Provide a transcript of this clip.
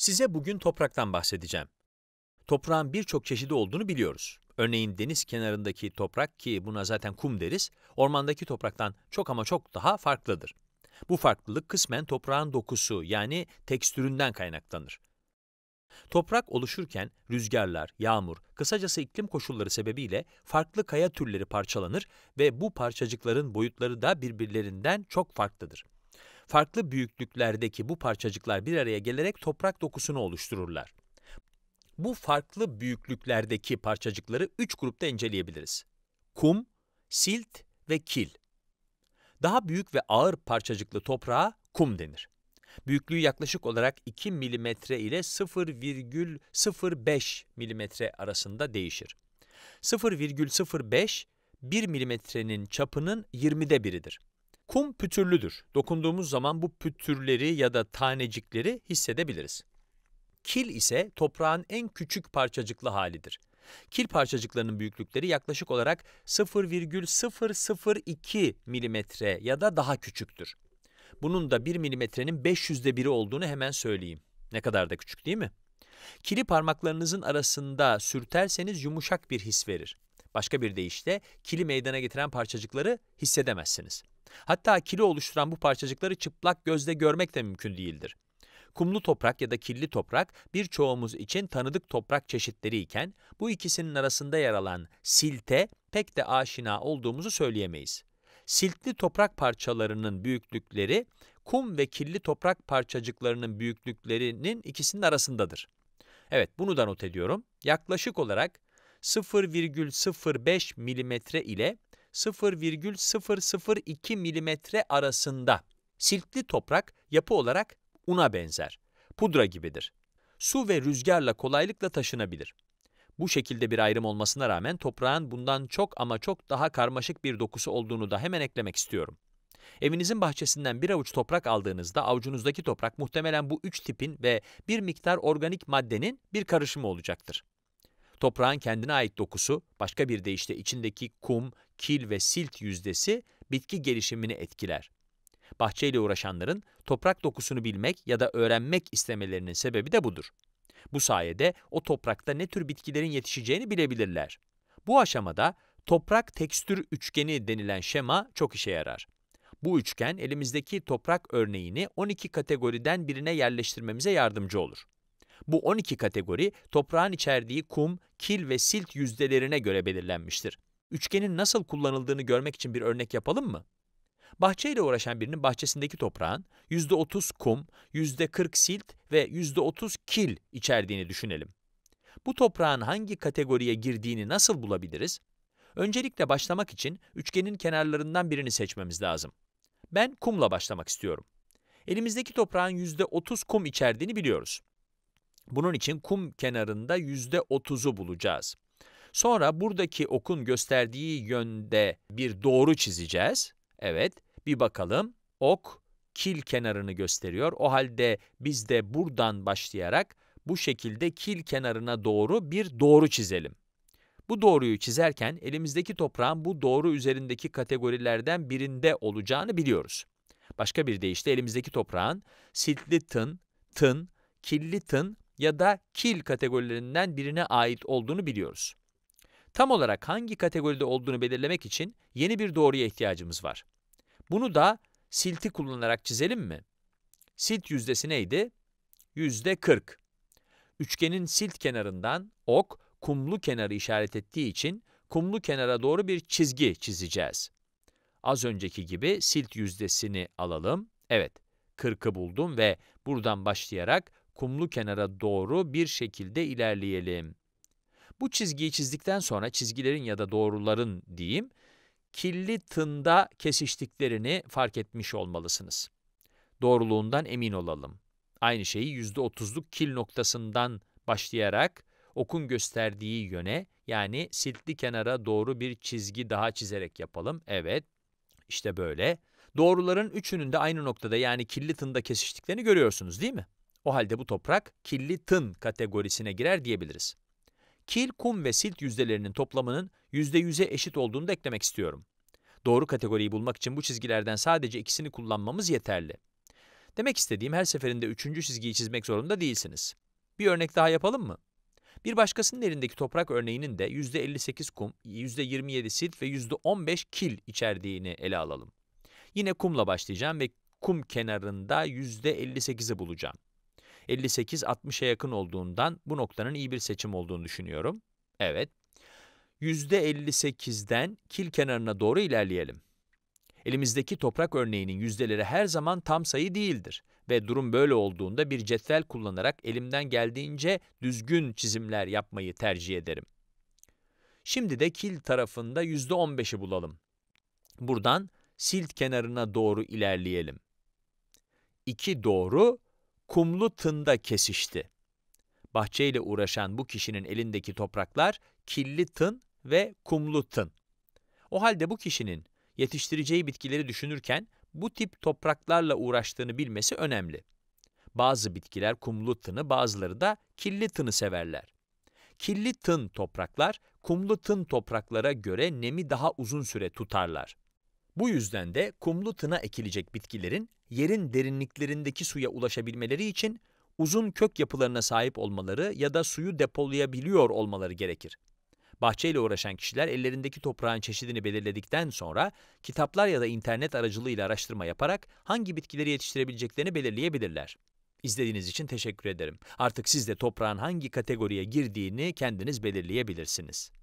Size bugün topraktan bahsedeceğim. Toprağın birçok çeşidi olduğunu biliyoruz. Örneğin deniz kenarındaki toprak ki buna zaten kum deriz, ormandaki topraktan çok ama çok daha farklıdır. Bu farklılık kısmen toprağın dokusu yani tekstüründen kaynaklanır. Toprak oluşurken rüzgarlar, yağmur, kısacası iklim koşulları sebebiyle farklı kaya türleri parçalanır ve bu parçacıkların boyutları da birbirlerinden çok farklıdır farklı büyüklüklerdeki bu parçacıklar bir araya gelerek toprak dokusunu oluştururlar. Bu farklı büyüklüklerdeki parçacıkları üç grupta inceleyebiliriz. Kum, silt ve kil. Daha büyük ve ağır parçacıklı toprağa kum denir. Büyüklüğü yaklaşık olarak 2 mm ile 0,05 mm arasında değişir. 0,05 1 mm'nin çapının 20'de biridir. Kum pütürlüdür. Dokunduğumuz zaman bu pütürleri ya da tanecikleri hissedebiliriz. Kil ise toprağın en küçük parçacıklı halidir. Kil parçacıklarının büyüklükleri yaklaşık olarak 0,002 milimetre ya da daha küçüktür. Bunun da 1 milimetrenin 500'de biri olduğunu hemen söyleyeyim. Ne kadar da küçük değil mi? Kili parmaklarınızın arasında sürterseniz yumuşak bir his verir. Başka bir deyişle kili meydana getiren parçacıkları hissedemezsiniz. Hatta kili oluşturan bu parçacıkları çıplak gözle görmek de mümkün değildir. Kumlu toprak ya da kirli toprak birçoğumuz için tanıdık toprak çeşitleri iken bu ikisinin arasında yer alan silte pek de aşina olduğumuzu söyleyemeyiz. Siltli toprak parçalarının büyüklükleri kum ve kirli toprak parçacıklarının büyüklüklerinin ikisinin arasındadır. Evet bunu da not ediyorum. Yaklaşık olarak 0,05 mm ile 0,002 milimetre arasında. Siltli toprak yapı olarak una benzer. Pudra gibidir. Su ve rüzgarla kolaylıkla taşınabilir. Bu şekilde bir ayrım olmasına rağmen toprağın bundan çok ama çok daha karmaşık bir dokusu olduğunu da hemen eklemek istiyorum. Evinizin bahçesinden bir avuç toprak aldığınızda avucunuzdaki toprak muhtemelen bu üç tipin ve bir miktar organik maddenin bir karışımı olacaktır. Toprağın kendine ait dokusu, başka bir deyişle içindeki kum, kil ve silt yüzdesi bitki gelişimini etkiler. Bahçeyle uğraşanların toprak dokusunu bilmek ya da öğrenmek istemelerinin sebebi de budur. Bu sayede o toprakta ne tür bitkilerin yetişeceğini bilebilirler. Bu aşamada toprak tekstür üçgeni denilen şema çok işe yarar. Bu üçgen elimizdeki toprak örneğini 12 kategoriden birine yerleştirmemize yardımcı olur. Bu 12 kategori toprağın içerdiği kum, kil ve silt yüzdelerine göre belirlenmiştir üçgenin nasıl kullanıldığını görmek için bir örnek yapalım mı? Bahçeyle uğraşan birinin bahçesindeki toprağın %30 kum, %40 silt ve %30 kil içerdiğini düşünelim. Bu toprağın hangi kategoriye girdiğini nasıl bulabiliriz? Öncelikle başlamak için üçgenin kenarlarından birini seçmemiz lazım. Ben kumla başlamak istiyorum. Elimizdeki toprağın %30 kum içerdiğini biliyoruz. Bunun için kum kenarında %30'u bulacağız. Sonra buradaki okun gösterdiği yönde bir doğru çizeceğiz. Evet, bir bakalım. Ok, kil kenarını gösteriyor. O halde biz de buradan başlayarak bu şekilde kil kenarına doğru bir doğru çizelim. Bu doğruyu çizerken elimizdeki toprağın bu doğru üzerindeki kategorilerden birinde olacağını biliyoruz. Başka bir deyişle elimizdeki toprağın siltli tın, tın, killi tın ya da kil kategorilerinden birine ait olduğunu biliyoruz. Tam olarak hangi kategoride olduğunu belirlemek için yeni bir doğruya ihtiyacımız var. Bunu da silti kullanarak çizelim mi? Silt yüzdesi neydi? Yüzde 40. Üçgenin silt kenarından ok, kumlu kenarı işaret ettiği için kumlu kenara doğru bir çizgi çizeceğiz. Az önceki gibi silt yüzdesini alalım. Evet, 40'ı buldum ve buradan başlayarak kumlu kenara doğru bir şekilde ilerleyelim. Bu çizgiyi çizdikten sonra çizgilerin ya da doğruların diyeyim, kirli tında kesiştiklerini fark etmiş olmalısınız. Doğruluğundan emin olalım. Aynı şeyi %30'luk kil noktasından başlayarak okun gösterdiği yöne yani siltli kenara doğru bir çizgi daha çizerek yapalım. Evet, işte böyle. Doğruların üçünün de aynı noktada yani kirli tında kesiştiklerini görüyorsunuz değil mi? O halde bu toprak kirli tın kategorisine girer diyebiliriz kil, kum ve silt yüzdelerinin toplamının %100'e eşit olduğunu da eklemek istiyorum. Doğru kategoriyi bulmak için bu çizgilerden sadece ikisini kullanmamız yeterli. Demek istediğim her seferinde üçüncü çizgiyi çizmek zorunda değilsiniz. Bir örnek daha yapalım mı? Bir başkasının elindeki toprak örneğinin de %58 kum, %27 silt ve %15 kil içerdiğini ele alalım. Yine kumla başlayacağım ve kum kenarında %58'i bulacağım. 58-60'a yakın olduğundan bu noktanın iyi bir seçim olduğunu düşünüyorum. Evet. %58'den kil kenarına doğru ilerleyelim. Elimizdeki toprak örneğinin yüzdeleri her zaman tam sayı değildir ve durum böyle olduğunda bir cetvel kullanarak elimden geldiğince düzgün çizimler yapmayı tercih ederim. Şimdi de kil tarafında %15'i bulalım. Buradan silt kenarına doğru ilerleyelim. 2 doğru, kumlu tında kesişti. Bahçeyle uğraşan bu kişinin elindeki topraklar killi tın ve kumlu tın. O halde bu kişinin yetiştireceği bitkileri düşünürken bu tip topraklarla uğraştığını bilmesi önemli. Bazı bitkiler kumlu tını, bazıları da killi tını severler. Killi tın topraklar, kumlu tın topraklara göre nemi daha uzun süre tutarlar. Bu yüzden de kumlu tına ekilecek bitkilerin yerin derinliklerindeki suya ulaşabilmeleri için uzun kök yapılarına sahip olmaları ya da suyu depolayabiliyor olmaları gerekir. Bahçeyle uğraşan kişiler ellerindeki toprağın çeşidini belirledikten sonra kitaplar ya da internet aracılığıyla araştırma yaparak hangi bitkileri yetiştirebileceklerini belirleyebilirler. İzlediğiniz için teşekkür ederim. Artık siz de toprağın hangi kategoriye girdiğini kendiniz belirleyebilirsiniz.